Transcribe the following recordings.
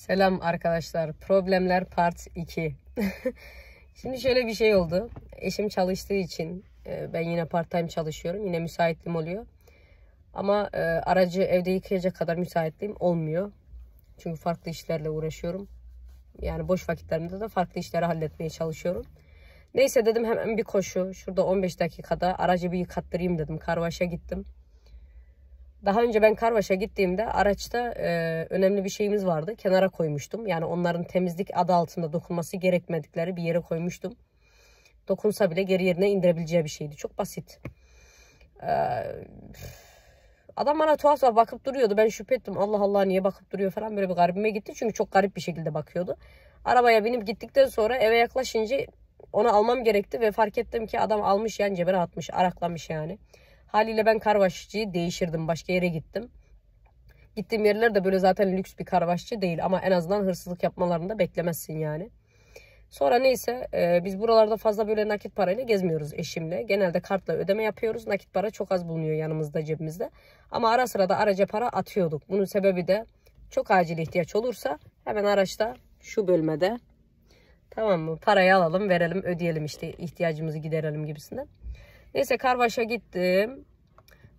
Selam arkadaşlar. Problemler part 2. Şimdi şöyle bir şey oldu. Eşim çalıştığı için e, ben yine part time çalışıyorum. Yine müsaitliğim oluyor. Ama e, aracı evde yıkayacak kadar müsaitliğim olmuyor. Çünkü farklı işlerle uğraşıyorum. Yani boş vakitlerimde de farklı işleri halletmeye çalışıyorum. Neyse dedim hemen bir koşu. Şurada 15 dakikada aracı bir yıkattırayım dedim. Karvaşa gittim. Daha önce ben Karvaş'a gittiğimde araçta e, önemli bir şeyimiz vardı. Kenara koymuştum. Yani onların temizlik adı altında dokunması gerekmedikleri bir yere koymuştum. Dokunsa bile geri yerine indirebileceği bir şeydi. Çok basit. E, adam bana tuhaf bakıp duruyordu. Ben şüphe ettim. Allah Allah niye bakıp duruyor falan böyle bir garibime gitti. Çünkü çok garip bir şekilde bakıyordu. Arabaya binip gittikten sonra eve yaklaşınca onu almam gerekti ve fark ettim ki adam almış yani cebine atmış. Araklamış yani. Haliyle ben karvaşçıyı değiştirdim, Başka yere gittim. Gittiğim yerler de böyle zaten lüks bir karvaşçı değil. Ama en azından hırsızlık yapmalarını da beklemezsin yani. Sonra neyse e, biz buralarda fazla böyle nakit parayla gezmiyoruz eşimle. Genelde kartla ödeme yapıyoruz. Nakit para çok az bulunuyor yanımızda cebimizde. Ama ara sıra da araca para atıyorduk. Bunun sebebi de çok acil ihtiyaç olursa hemen araçta şu bölmede tamam mı parayı alalım verelim ödeyelim işte ihtiyacımızı giderelim gibisinden. Neyse Karvaş'a gittim.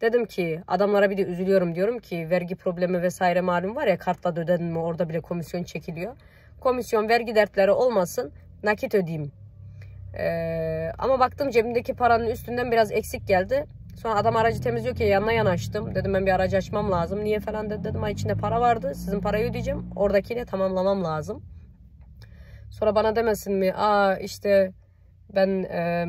Dedim ki adamlara bir de üzülüyorum diyorum ki vergi problemi vesaire malum var ya kartla da ödedin mi orada bile komisyon çekiliyor. Komisyon vergi dertleri olmasın nakit ödeyeyim. Ee, ama baktım cebimdeki paranın üstünden biraz eksik geldi. Sonra adam aracı temizliyor ki yanına yanaştım. Dedim ben bir aracı açmam lazım. Niye falan dedi. Dedim ay içinde para vardı. Sizin parayı ödeyeceğim. Oradakini tamamlamam lazım. Sonra bana demesin mi? Aa işte ben e,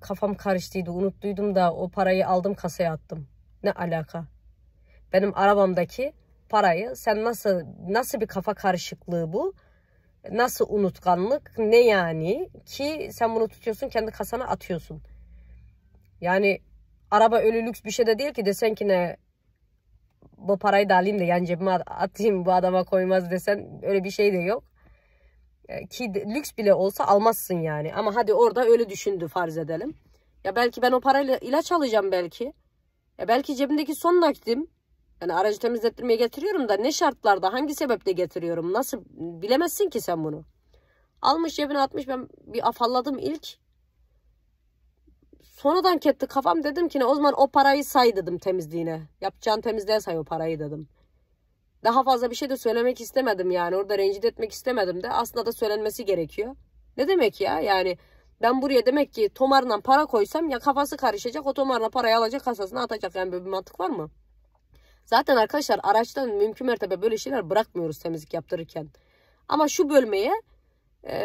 kafam karıştıydı unuttuydum da o parayı aldım kasaya attım. Ne alaka? Benim arabamdaki parayı sen nasıl nasıl bir kafa karışıklığı bu? Nasıl unutkanlık? Ne yani? Ki sen bunu tutuyorsun kendi kasana atıyorsun. Yani araba ölü lüks bir şey de değil ki desen ki ne bu parayı da alayım da yan cebime atayım bu adama koymaz desen öyle bir şey de yok. E, ki lüks bile olsa almazsın yani. Ama hadi orada öyle düşündü farz edelim. Ya belki ben o parayla ilaç alacağım belki. Ya belki cebimdeki son nakdim yani aracı temizlettirmeye getiriyorum da ne şartlarda hangi sebeple getiriyorum nasıl bilemezsin ki sen bunu. Almış cebine atmış ben bir afalladım ilk. Sonradan ketti kafam dedim ki ne o zaman o parayı say dedim temizliğine. Yapacağın temizliğe say o parayı dedim daha fazla bir şey de söylemek istemedim yani. Orada rencide etmek istemedim de. Aslında da söylenmesi gerekiyor. Ne demek ya? Yani ben buraya demek ki tomarla para koysam ya kafası karışacak. O tomarla parayı alacak kasasına atacak. Yani böyle bir mantık var mı? Zaten arkadaşlar araçtan mümkün mertebe böyle şeyler bırakmıyoruz temizlik yaptırırken. Ama şu bölmeye e,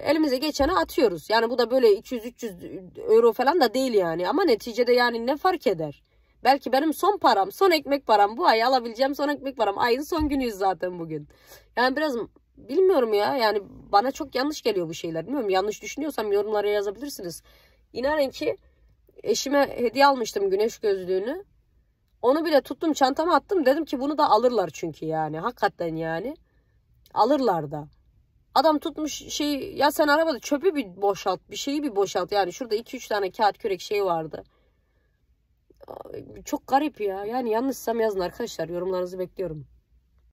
elimize geçeni atıyoruz. Yani bu da böyle 200-300 euro falan da değil yani. Ama neticede yani ne fark eder? Belki benim son param, son ekmek param. Bu ay alabileceğim son ekmek param. Ayın son günüyüz zaten bugün. Yani biraz bilmiyorum ya. Yani bana çok yanlış geliyor bu şeyler. Bilmiyorum yanlış düşünüyorsam yorumlara yazabilirsiniz. İnanın ki eşime hediye almıştım güneş gözlüğünü. Onu bile tuttum çantama attım. Dedim ki bunu da alırlar çünkü yani. Hakikaten yani. Alırlar da. Adam tutmuş şey ya sen arabada çöpü bir boşalt bir şeyi bir boşalt yani şurada 2-3 tane kağıt kürek şey vardı. Çok garip ya. Yani yanlışsam yazın arkadaşlar. Yorumlarınızı bekliyorum.